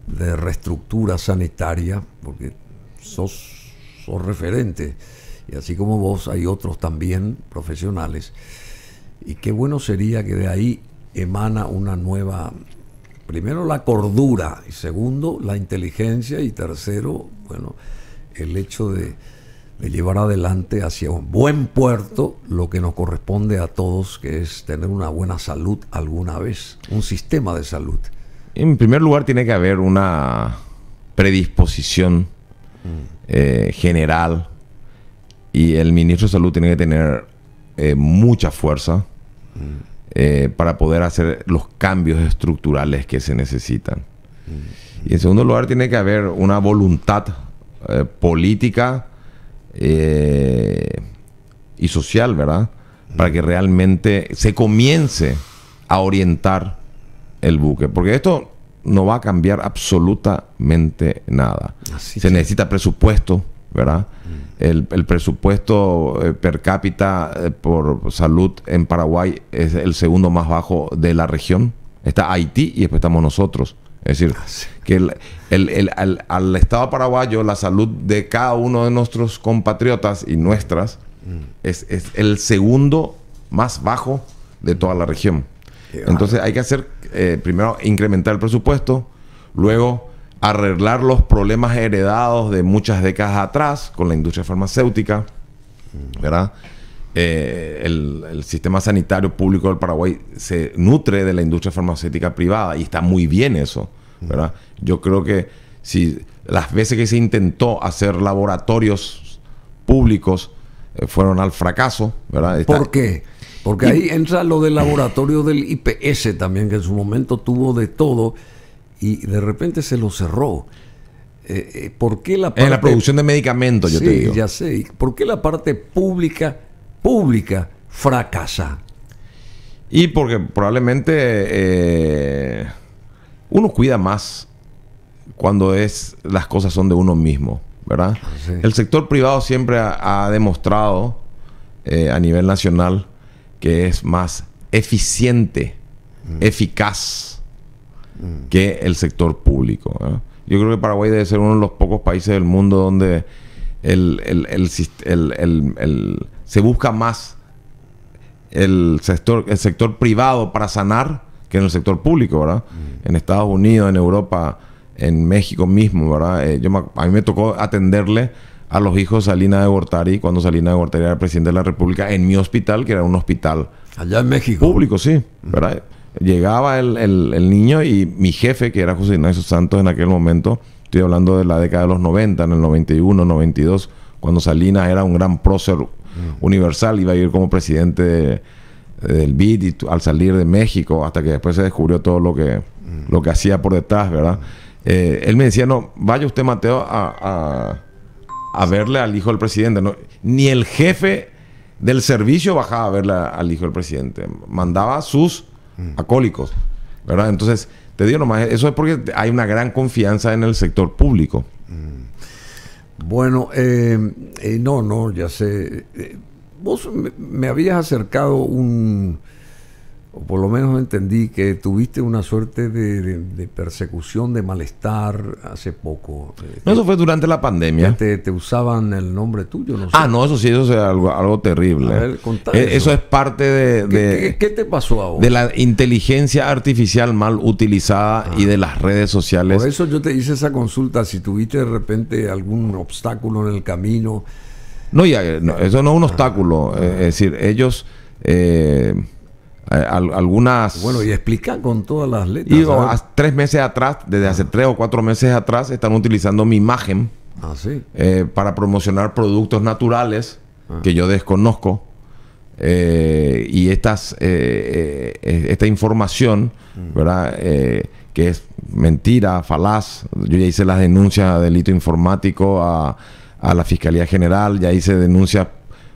de reestructura sanitaria, porque sos, sos referente. Y así como vos, hay otros también profesionales. Y qué bueno sería que de ahí emana una nueva, primero la cordura, y segundo la inteligencia, y tercero, bueno, el hecho de, llevar adelante hacia un buen puerto lo que nos corresponde a todos, que es tener una buena salud alguna vez, un sistema de salud. En primer lugar, tiene que haber una predisposición mm. eh, general y el ministro de Salud tiene que tener eh, mucha fuerza mm. eh, para poder hacer los cambios estructurales que se necesitan. Mm. Y en segundo lugar, tiene que haber una voluntad eh, política eh, y social, ¿verdad? Para que realmente se comience a orientar el buque. Porque esto no va a cambiar absolutamente nada. se necesita presupuesto, ¿verdad? Mm. El, presupuesto eh, per cápita por salud en Paraguay es el segundo más bajo de la región. Está Haití y después estamos nosotros. Es decir, ah, que al, Estado paraguayo la salud de cada uno de nuestros compatriotas y nuestras mm. es, el segundo más bajo de toda la región. Entonces hay que hacer, eh, primero, incrementar el presupuesto, luego arreglar los problemas heredados de muchas décadas atrás con la industria farmacéutica, mm. ¿verdad? Eh, el, sistema sanitario público del Paraguay se nutre de la industria farmacéutica privada y está muy bien eso, Yo creo que si las veces que se intentó hacer laboratorios públicos eh, fueron al fracaso, ¿verdad? ¿Por qué? Porque ahí entra lo del laboratorio del IPS también, que en su momento tuvo de todo y de repente se lo cerró. Eh, ¿Por qué la En la producción de medicamentos, yo ya sé. ¿Por qué la parte pública pública fracasa. Y porque probablemente eh, uno cuida más cuando es las cosas son de uno mismo, ¿verdad? El sector privado siempre ha, demostrado eh, a nivel nacional que es más eficiente, mm. eficaz mm. que el sector público. ¿eh? Yo creo que Paraguay debe ser uno de los pocos países del mundo donde el se busca más el sector, el sector privado para sanar que en el sector público, ¿verdad? Mm. En Estados Unidos, en Europa, en México mismo, ¿verdad? Eh, yo a mí me tocó atenderle a los hijos de Salina de Gortari cuando Salina de Gortari era presidente de la República en mi hospital, que era un hospital. Allá en México. Público, sí, mm. ¿verdad? Llegaba el, niño y mi jefe, que era José Ignacio Santos en aquel momento, estoy hablando de la década de los 90, en el 91, 92, cuando Salina era un gran prócer Mm. Universal iba a ir como presidente del BID al salir de México, hasta que después se descubrió todo lo que, mm. lo que hacía por detrás, ¿verdad? Eh, él me decía, no, vaya usted, Mateo, a, verle al hijo del presidente. No, ni el jefe del servicio bajaba a verle al hijo del presidente. Mandaba sus mm. acólicos, ¿verdad? Entonces, te digo nomás, eso es porque hay una gran confianza en el sector público. Bueno, eh, eh, no, no, ya sé. Eh, vos me, habías acercado un, o por lo menos entendí que tuviste una suerte de, persecución, de malestar hace poco. eso fue durante la pandemia. Te, te usaban el nombre tuyo, ¿no? Ah, no, eso sí, eso es algo, terrible. E, eso. es parte de... ¿Qué, te pasó ahora? De la inteligencia artificial mal utilizada ah. y de las redes sociales. Por eso yo te hice esa consulta, si tuviste de repente algún obstáculo en el camino. No, ya, eso no es un obstáculo. Ah. Eh, es decir, ellos... Eh, eh, algunas... Bueno, y explica con todas las letras. Digo, tres meses atrás, desde hace tres o cuatro meses atrás, están utilizando mi imagen ah, eh, para promocionar productos naturales ah. que yo desconozco. Eh, y estas, esta información, mm. ¿verdad? que es mentira, falaz. Yo ya hice las denuncias a delito informático a, la Fiscalía General, ya hice denuncias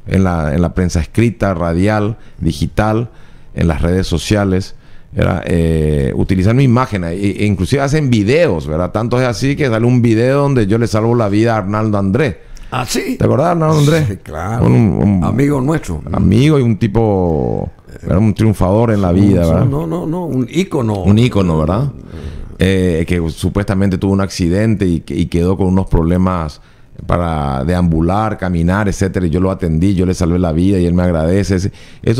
en la, en la prensa escrita, radial, digital en las redes sociales. Era, eh, imagen, e, inclusive hacen videos, ¿verdad? Tanto es así que sale un video donde yo le salvo la vida a Arnaldo Andrés. ¿Ah, sí? ¿Te acordás, Arnaldo Andrés? Sí, claro. Un, amigo nuestro. Amigo y un tipo, era un triunfador en la vida, ¿verdad? No, no, no, un ícono. Un ícono, ¿verdad? Eh, que supuestamente tuvo un accidente y, y quedó con unos problemas para deambular, caminar, etcétera. Y yo lo atendí, yo le salvé la vida y él me agradece. Eso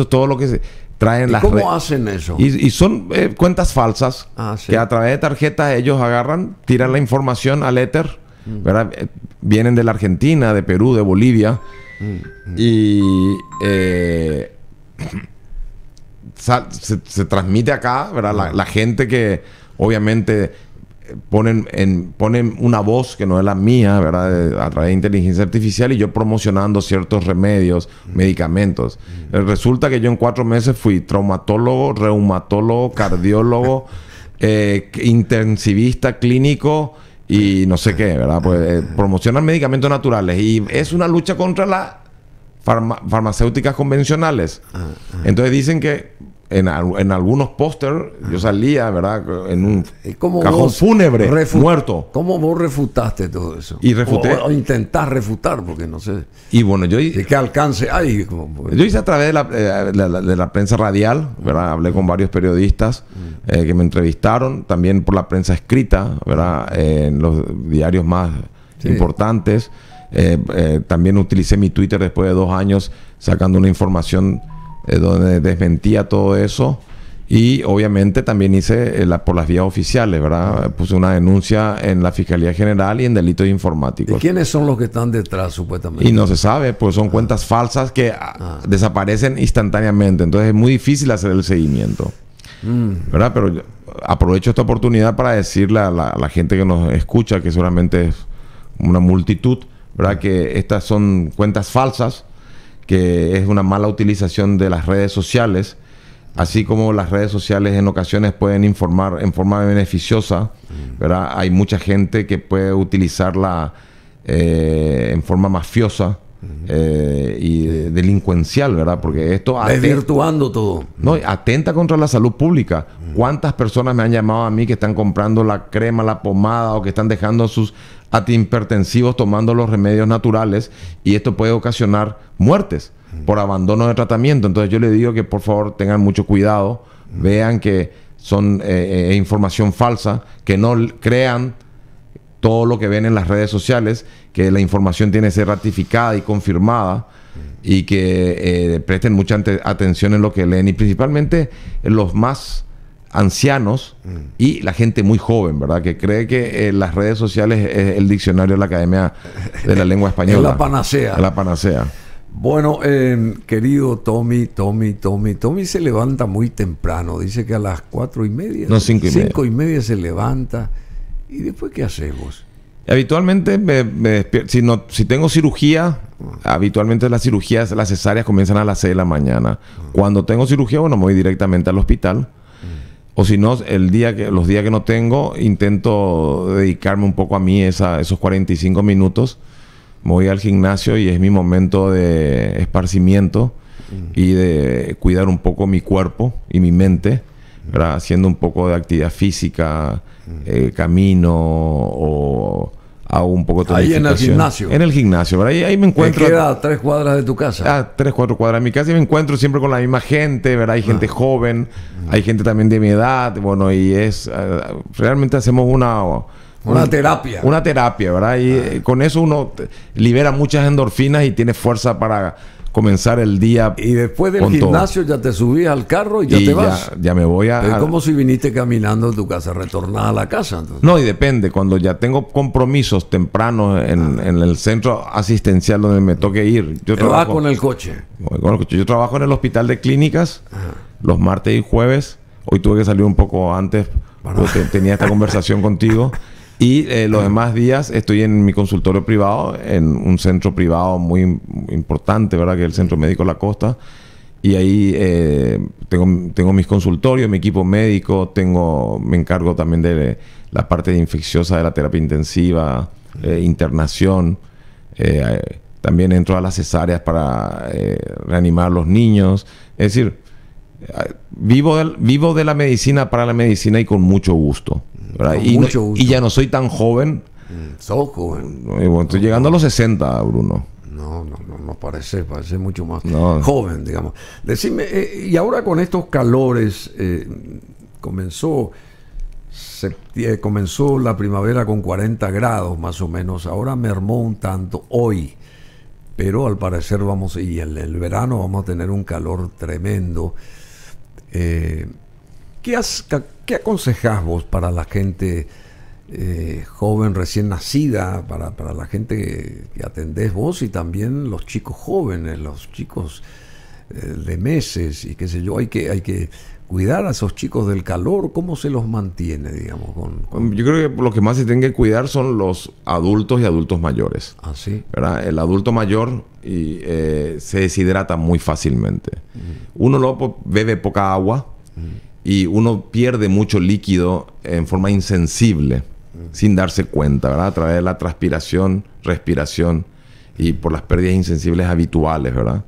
es todo lo que se, Traen ¿Y ¿Cómo hacen eso? Y, son eh, cuentas falsas ah, que a través de tarjetas ellos agarran, tiran la información al éter. Mm. Eh, vienen de la Argentina, de Perú, de Bolivia. Mm, mm. Y eh, se, transmite acá, ah. la gente que obviamente ponen, en, ponen una voz que no es la mía, ¿verdad? Eh, a través de inteligencia artificial y yo promocionando ciertos remedios, medicamentos. Eh, resulta que yo en cuatro meses fui traumatólogo, reumatólogo, cardiólogo, eh, intensivista clínico y no sé qué, ¿verdad? Pues promocionan medicamentos naturales y es una lucha contra las farmacéuticas convencionales. Ah, ah. Entonces dicen que en, en algunos póster yo salía, ¿verdad? En un cajón fúnebre, muerto. ¿Cómo vos refutaste todo eso? Y refuté. O, intentar intentás refutar, porque no sé. Y bueno, yo. ¿De qué alcance hay? Pues, yo hice a través eh, de la, de, la, prensa radial, ¿verdad? Hablé con varios periodistas mm. eh, que me entrevistaron, también por la prensa escrita, ¿verdad? Eh, en los diarios más importantes. también utilicé mi Twitter después de dos años sacando una información eh, donde desmentía todo eso. Y obviamente también hice eh, la, por las vías oficiales, ¿verdad? Puse una denuncia en la Fiscalía General y en delitos informáticos. ¿Y quiénes son los que están detrás, supuestamente? Y no se sabe, pues son ah. cuentas falsas que ah, ah. desaparecen instantáneamente. Entonces es muy difícil hacer el seguimiento. Mm. ¿Verdad? Pero aprovecho esta oportunidad para decirle a la, gente que nos escucha, que seguramente es una multitud, ¿verdad? Mm. Que estas son cuentas falsas que es una mala utilización de las redes sociales, así como las redes sociales en ocasiones pueden informar en forma beneficiosa, mm. ¿verdad? Hay mucha gente que puede utilizarla eh, en forma mafiosa, eh, y delincuencial, ¿verdad? Porque esto... Desvirtuando todo. No, atenta contra la salud pública. ¿Cuántas personas me han llamado a mí que están comprando la crema, la pomada o que están dejando sus antihipertensivos tomando los remedios naturales y esto puede ocasionar muertes por abandono de tratamiento? Entonces yo le digo que por favor tengan mucho cuidado, vean que son eh, eh, información falsa, que no crean todo lo que ven en las redes sociales que la información tiene que ser ratificada y confirmada y que eh, presten mucha atención en lo que leen y principalmente los más ancianos y la gente muy joven, ¿verdad? Que cree que eh, las redes sociales es el diccionario de la Academia de la Lengua Española. Es la panacea. la panacea. Bueno, em, querido Tommy, Tommy, Tommy, Tommy se levanta muy temprano, dice que a las cuatro y media. media. Cinco y media se levanta. ¿Y después qué hacemos? Habitualmente, si, si tengo cirugía, habitualmente las cirugías, las cesáreas comienzan a las 6 de la mañana. Cuando tengo cirugía, bueno, me voy directamente al hospital. Mm. O si no, el día que, los días que no tengo, intento dedicarme un poco a mí esa, esos 45 minutos. Me voy al gimnasio y es mi momento de esparcimiento mm. y de cuidar un poco mi cuerpo y mi mente, mm. haciendo un poco de actividad física, eh, camino o un poco Ahí en el gimnasio. En el gimnasio, Ahí, me encuentro. queda tres cuadras de tu casa? A tres, cuatro cuadras de mi casa y me encuentro siempre con la misma gente, ¿verdad? Hay gente ah. joven, hay gente también de mi edad, bueno, y es. Ah, realmente hacemos una. una terapia. Una terapia, ¿verdad? Y ah. eh, con eso uno libera muchas endorfinas y tiene fuerza para comenzar el día. Y después del gimnasio ya te subías al carro y ya te vas. Ya, me voy a. Es como si viniste caminando en tu casa, retornada a la casa. No, y depende. Cuando ya tengo compromisos tempranos en, ah. el centro asistencial donde me toque ir. Yo trabajo con el coche. Yo trabajo en el hospital de clínicas ah. los martes y jueves. Hoy tuve que salir un poco antes. Porque tenía esta conversación contigo. Y eh, los demás días estoy en mi consultorio privado, en un centro privado muy importante, ¿verdad? Que es el Centro Médico La Costa. Y ahí eh, tengo, tengo mis consultorios, mi equipo médico, tengo, me encargo también de la parte infecciosa de la terapia intensiva, eh, internación. también entro a las cesáreas para reanimar a los niños. Es decir, vivo de, vivo de la medicina para la medicina y con mucho gusto. y, ya no soy tan joven. Mm, joven. estoy llegando a los 60, Bruno. No, no, no, parece, parece mucho más joven, digamos. Decime, eh, y ahora con estos calores, eh, comenzó, eh, comenzó la primavera con 40 grados más o menos, ahora mermó un tanto hoy, pero al parecer vamos, y en el verano vamos a tener un calor tremendo. Eh, ¿qué, has, vos para la gente eh, joven recién nacida, para, la gente que, atendés vos y también los chicos jóvenes, los chicos eh, de meses y qué sé yo? Hay que, hay que cuidar a esos chicos del calor? ¿Cómo se los mantiene, digamos? Yo creo que lo que más se tienen que cuidar son los adultos y adultos mayores. Así, ah, ¿verdad? El adulto mayor eh, se deshidrata muy fácilmente. Uno luego bebe poca agua y uno pierde mucho líquido en forma insensible, sin darse cuenta, ¿verdad? A través de la transpiración, respiración y por las pérdidas insensibles habituales, ¿verdad?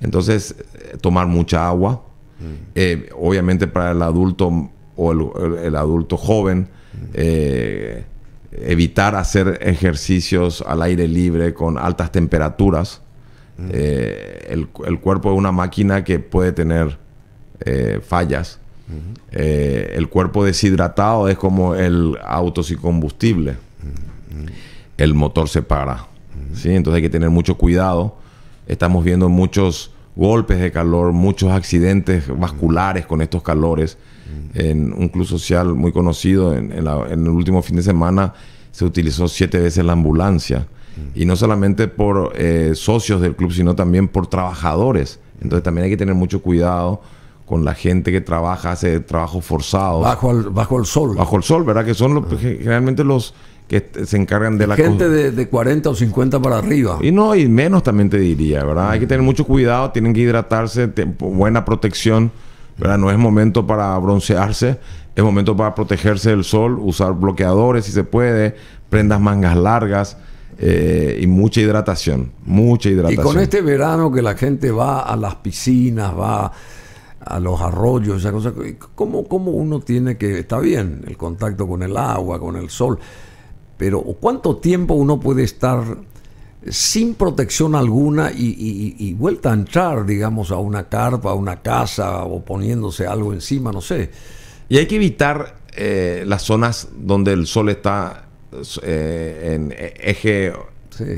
Entonces, eh, tomar mucha agua eh, obviamente para el adulto o el, adulto joven, eh, evitar hacer ejercicios al aire libre con altas temperaturas. Eh, el, cuerpo es una máquina que puede tener fallas. el cuerpo deshidratado es como el auto sin combustible. El motor se para. Entonces hay que tener mucho cuidado. Estamos viendo muchos golpes de calor, muchos accidentes vasculares con estos calores. Mm. En un club social muy conocido, en, la, el último fin de semana se utilizó siete veces la ambulancia. Mm. Y no solamente por eh, socios del club, sino también por trabajadores. Entonces también hay que tener mucho cuidado con la gente que trabaja, hace trabajo forzado. Bajo el, bajo el sol. Bajo el sol, ¿verdad? Que son los, ah. generalmente los, que se encargan de la gente de, 40 o 50 para arriba y no y menos también te diría verdad hay que tener mucho cuidado tienen que hidratarse buena protección verdad no es momento para broncearse es momento para protegerse del sol usar bloqueadores si se puede prendas mangas largas eh, y mucha hidratación mucha hidratación y con este verano que la gente va a las piscinas va a los arroyos, esa cosa ¿Cómo, ¿Cómo uno tiene que.? Está bien, el contacto con el agua, con el sol pero ¿cuánto tiempo uno puede estar sin protección alguna y, vuelta a entrar, digamos, a una carpa, a una casa o poniéndose algo encima, no sé? Y hay que evitar eh, las zonas donde el sol está eh, en eje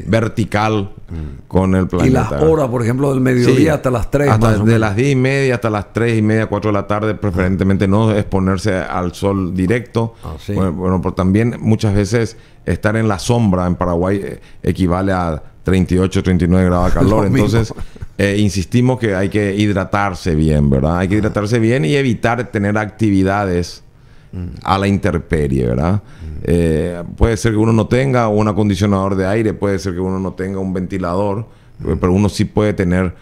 vertical mm. con el planeta. Y las horas, por ejemplo, del mediodía hasta las 3. Hasta de las 10 y media hasta las 3 y media, 4 de la tarde, preferentemente no exponerse al sol directo. Ah, bueno, bueno, pero también muchas veces estar en la sombra en Paraguay eh, equivale a 38, 39 grados de calor. Entonces, eh, insistimos que hay que hidratarse bien, ¿verdad? Hay que hidratarse bien y evitar tener actividades mm. a la intemperie, ¿verdad? Mm. Eh, puede ser que uno no tenga un acondicionador de aire, puede ser que uno no tenga un ventilador, mm. pero uno sí puede tener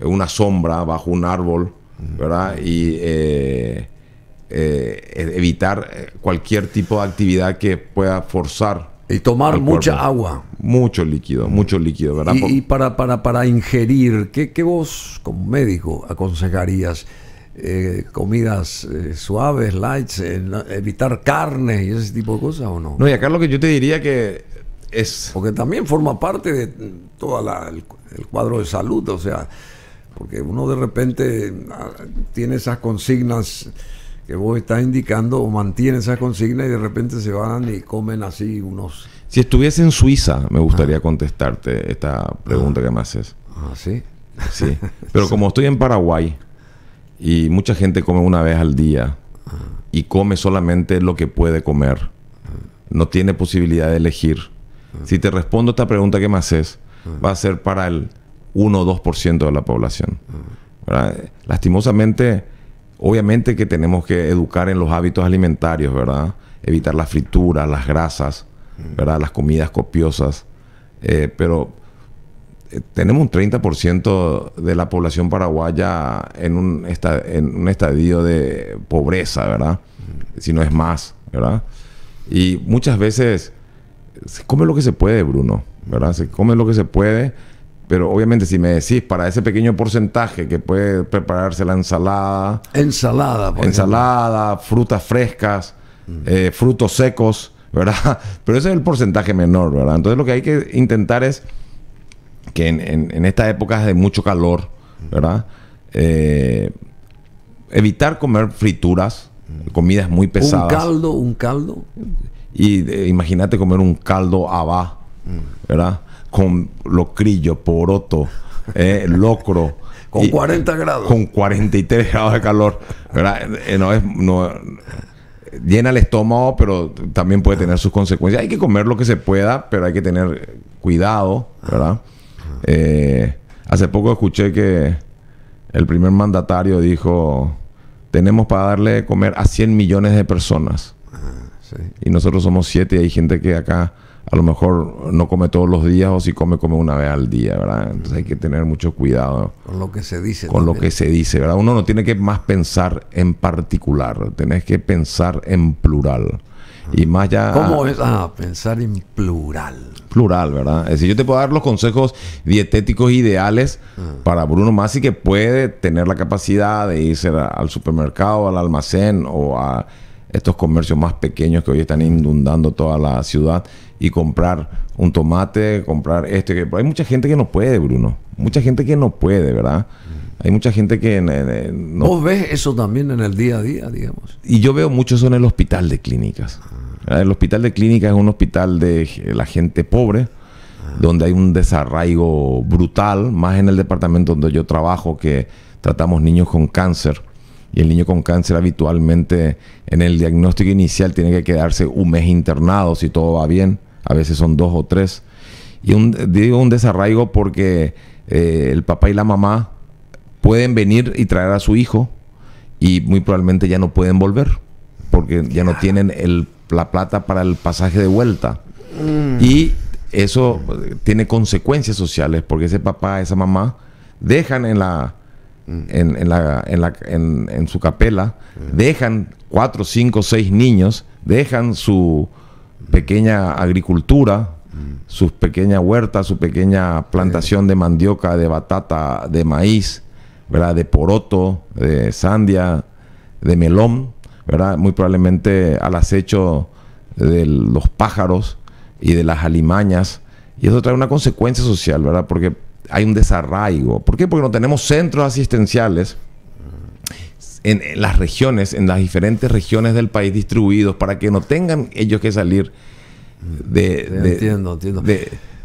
una sombra bajo un árbol, ¿verdad? Y eh, e- evitar eh, cualquier tipo de actividad que pueda forzar. Y tomar mucha agua. Mucho líquido, mucho líquido, ¿verdad? Y, para, para, ingerir, ¿qué, vos como médico aconsejarías? Eh, comidas suaves, light, evitar carne y ese tipo de cosas o no? No, y acá lo que yo te diría que es... Porque también forma parte de todo el cuadro de salud, o sea, porque uno de repente ah, tiene esas consignas que vos estás indicando o mantiene esa consigna y de repente se van y comen así unos... Si estuviese en Suiza, me gustaría ah. contestarte esta pregunta ah. que me haces. Ah, sí. pero como estoy en Paraguay y mucha gente come una vez al día ah. y come solamente lo que puede comer, no tiene posibilidad de elegir. Si te respondo esta pregunta que me haces, va a ser para el 1 o 2% de la población. Lastimosamente Obviamente que tenemos que educar en los hábitos alimentarios, ¿verdad? Evitar las frituras, las grasas, mm. ¿verdad? Las comidas copiosas. Eh, pero eh, tenemos un 30% de la población paraguaya en un, en un estadio de pobreza, ¿verdad? Mm. Si no es más, ¿verdad? Y muchas veces se come lo que se puede, Bruno, ¿verdad? Se come lo que se puede pero obviamente si me decís para ese pequeño porcentaje que puede prepararse la ensalada. Ensalada, Ensalada, frutas frescas, mm. eh, frutos secos, ¿verdad? Pero ese es el porcentaje menor, ¿verdad? Entonces lo que hay que intentar es que en, estas épocas de mucho calor, ¿verdad? Eh, evitar comer frituras, mm. comidas muy pesadas. Un caldo, un caldo. Y eh, imagínate comer un caldo abajo. Mm. ¿verdad? con locrillo, poroto, eh, locro. Con 40 grados. Con 43 grados de calor. Eh, no es, llena el estómago, pero también puede tener sus consecuencias. Hay que comer lo que se pueda, pero hay que tener cuidado, ¿verdad? Eh, hace poco escuché que el primer mandatario dijo, tenemos para darle de comer a 100 millones de personas. Ah, y nosotros somos 7 y hay gente que acá a lo mejor no come todos los días o si come, come una vez al día, ¿verdad? Entonces hay que tener mucho cuidado. Con lo que se dice. Con lo que se dice, ¿verdad? Uno no tiene que más pensar en particular, tenés que pensar en plural. Y ah. más ya... Ah, ¿Cómo es? Ah, pensar en plural. Plural, ¿verdad? Es decir, yo te puedo dar los consejos dietéticos ideales ah. para Bruno Masi que puede tener la capacidad de irse al supermercado, al almacén o a estos comercios más pequeños que hoy están inundando toda la ciudad y comprar un tomate, comprar esto. Que, hay mucha gente que no puede, Bruno. Mucha gente que no puede, ¿verdad? Hay mucha gente que... no. ¿Vos ves eso también en el día a día, digamos? Y yo veo mucho eso en el hospital de clínicas. Ah. El hospital de clínicas es un hospital de la gente pobre, ah. donde hay un desarraigo brutal, más en el departamento donde yo trabajo, que tratamos niños con cáncer. Y el niño con cáncer habitualmente en el diagnóstico inicial tiene que quedarse un mes internado si todo va bien a veces son dos o tres. Y un, digo un desarraigo porque eh, el papá y la mamá pueden venir y traer a su hijo y muy probablemente ya no pueden volver porque ya no tienen la plata para el pasaje de vuelta. Mm. Y eso tiene consecuencias sociales porque ese papá, esa mamá dejan en la mm. en, su capela, mm. dejan cuatro, cinco, seis niños, dejan su, pequeña agricultura, sus pequeñas huertas, su pequeña plantación de mandioca, de batata, de maíz, ¿verdad? De poroto, de sandia, de melón, ¿verdad? Muy probablemente al acecho de los pájaros y de las alimañas. Y eso trae una consecuencia social, ¿verdad? Porque hay un desarraigo. ¿Por qué? Porque no tenemos centros asistenciales en las regiones, en las diferentes regiones del país distribuidos para que no tengan ellos que salir de,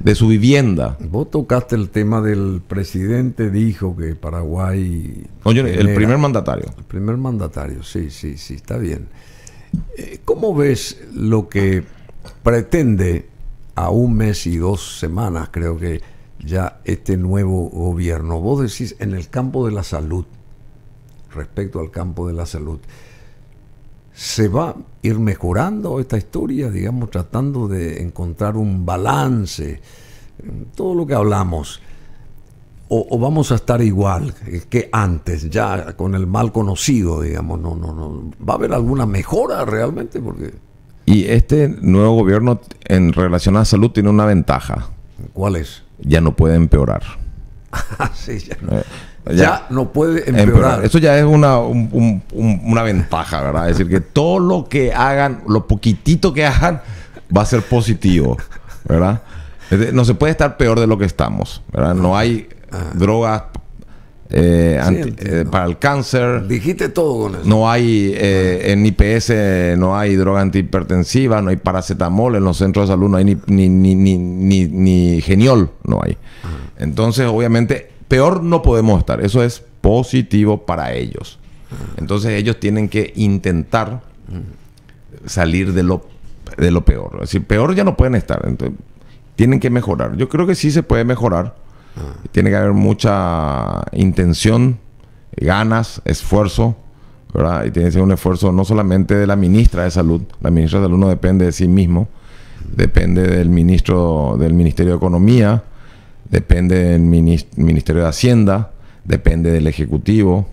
de, su vivienda. Vos tocaste el tema del presidente dijo que Paraguay... Oye, el primer mandatario. El primer mandatario, sí, sí, sí, está bien. Eh, ¿Cómo ves lo que pretende a un mes y dos semanas, creo que ya este nuevo gobierno? Vos decís, en el campo de la salud, respecto al campo de la salud. ¿Se va a ir mejorando esta historia, digamos, tratando de encontrar un balance en todo lo que hablamos? O, vamos a estar igual que antes, ya con el mal conocido, digamos, no, no, no. ¿Va a haber alguna mejora realmente? Porque... Y este nuevo gobierno en relación a la salud tiene una ventaja. ¿Cuál es? Ya no puede empeorar. Ah, sí, ya no. Eh, ya, no puede em, empeorar. Eso ya es una, ventaja, ¿verdad? Es decir, que todo lo que hagan, lo poquitito que hagan, va a ser positivo, ¿verdad? No se puede estar peor de lo que estamos, ¿verdad? No hay ah. drogas eh, eh, para el cáncer. Dijiste todo con No hay eh, en IPS, no hay droga antihipertensiva, no hay paracetamol, en los centros de salud no hay ni, ni, geniol, no hay. Ah. Entonces, obviamente, peor no podemos estar. Eso es positivo para ellos. Entonces ellos tienen que intentar salir de lo, de lo peor. Si peor ya no pueden estar. Entonces, tienen que mejorar. Yo creo que sí se puede mejorar. Ah. Tiene que haber mucha intención, ganas, esfuerzo. Y tiene que ser un esfuerzo no solamente de la ministra de Salud. La ministra de Salud no depende de sí mismo. Depende del ministro del Ministerio de Economía, depende del Ministerio de Hacienda, depende del Ejecutivo,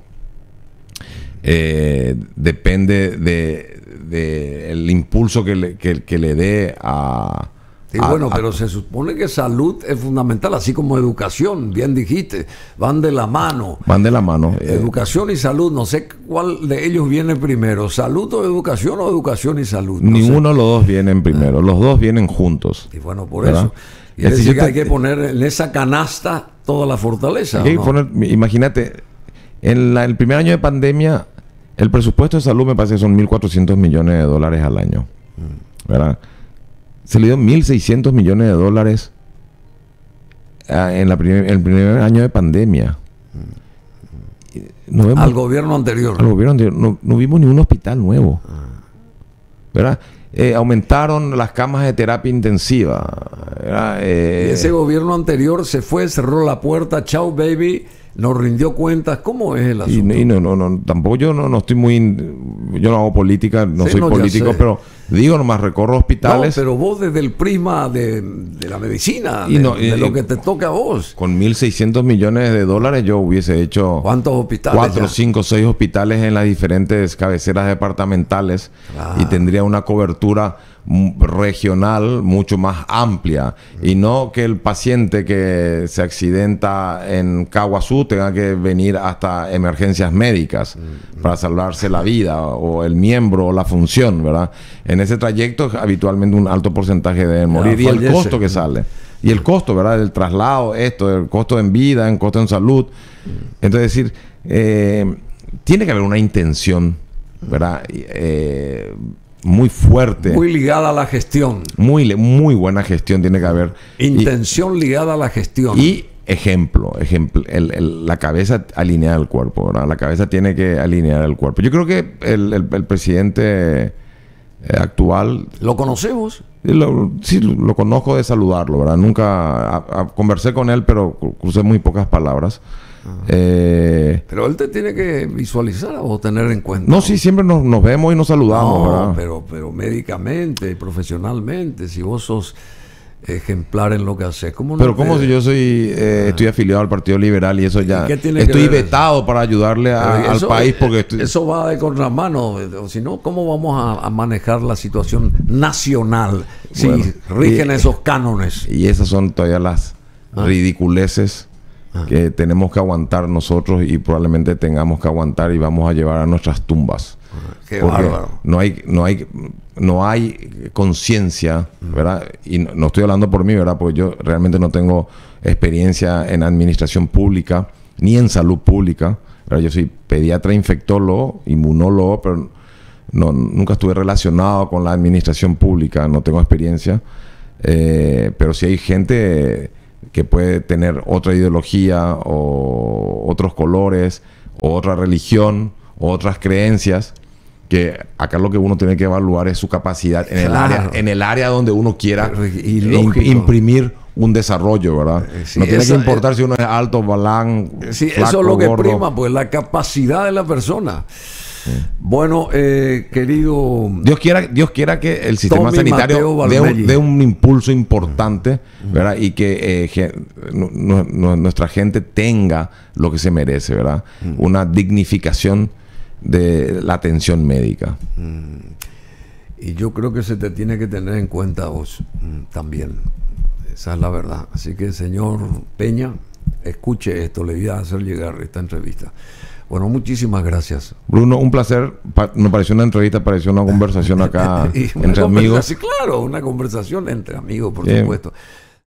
eh, depende del de, el impulso que le, que, le dé a... Y bueno, pero se supone que salud es fundamental, así como educación, bien dijiste, van de la mano. Van de la mano. Eh. educación y salud, no sé cuál de ellos viene primero, salud o educación o educación y salud. ninguno de los dos vienen primero, ah. los dos vienen juntos. Y bueno, por eso. Es decir, hay que poner en esa canasta toda la fortaleza. imagínate, en el primer año de pandemia, el presupuesto de salud me parece que son 1.400 millones de dólares al año. Se le dio 1.600 millones de dólares en, el primer año de pandemia. al gobierno anterior. Al gobierno No, no, vimos ni un hospital nuevo. ¿Verdad? Eh, aumentaron las camas de terapia intensiva. ese eh, gobierno anterior se fue, cerró la puerta, chau baby, nos rindió cuentas. ¿Cómo es el asunto? Y, no, no, no, tampoco yo no, estoy muy. Yo no hago política, no soy político, pero digo nomás, recorro hospitales. pero vos desde el prisma de, la medicina, de, lo que te toca a vos. Con 1.600 millones de dólares yo hubiese hecho. ¿Cuántos hospitales? Cuatro, cinco, seis hospitales en las diferentes cabeceras departamentales y tendría una cobertura regional mucho más amplia y no que el paciente que se accidenta en Caguazú tenga que venir hasta emergencias médicas mm, mm. para salvarse la vida o el miembro o la función, ¿verdad? En ese trayecto es habitualmente un alto porcentaje de morir y el costo que sale. Y el costo, ¿verdad? El traslado, esto, el costo en vida, en costo en salud. Mm. Entonces, decir, eh, tiene que haber una intención, ¿verdad? Eh, muy fuerte. Muy ligada a la gestión. Muy, muy buena gestión tiene que haber. Intención ligada a la gestión. Y ejemplo, ejemplo la cabeza alineada al cuerpo, La cabeza tiene que alinear al cuerpo. Yo creo que el, presidente eh, actual... Lo conocemos. sí, lo conozco de saludarlo, Nunca conversé con él, pero crucé muy pocas palabras. Eh, pero él te tiene que visualizar o tener en cuenta. No, sí, siempre nos, vemos y nos saludamos. pero, pero médicamente, profesionalmente, si vos sos ejemplar en lo que haces. ¿Cómo no pero como si yo soy eh, estoy afiliado al Partido Liberal y eso ya estoy vetado para ayudarle al país porque eso va de contramano, si no cómo vamos a, manejar la situación nacional si rigen esos cánones. Y esas son todavía las ah. ridiculeces Ah. que tenemos que aguantar nosotros y probablemente tengamos que aguantar y vamos a llevar a nuestras tumbas. Ah, qué no hay, no hay, no hay conciencia, mm. ¿verdad? Y no, estoy hablando por mí, ¿verdad? Porque yo realmente no tengo experiencia en administración pública ni en salud pública. Yo soy pediatra, infectólogo, inmunólogo, pero nunca estuve relacionado con la administración pública, no tengo experiencia. Eh, pero si hay gente que puede tener otra ideología o otros colores o otra religión otras creencias que acá lo que uno tiene que evaluar es su capacidad en el área en el área donde uno quiera imprimir un desarrollo, ¿verdad? Eh, no tiene que eh, importar si uno es alto, balán. Sí, eso es lo que prima, pues la capacidad de la persona. Bueno, eh, querido. Dios quiera, Dios quiera que el sistema sanitario dé un, impulso importante, ¿verdad? Y que, eh, nuestra gente tenga lo que se merece, ¿verdad? Mm. Una dignificación de la atención médica. Mm. Y yo creo que se te tiene que tener en cuenta vos mm, también. Esa es la verdad. Así que, señor Peña, escuche esto, le voy a hacer llegar esta entrevista. Bueno, muchísimas gracias. Bruno, un placer. me pareció una entrevista, pareció una conversación acá entre amigos. Sí, Claro, una conversación entre amigos, por supuesto.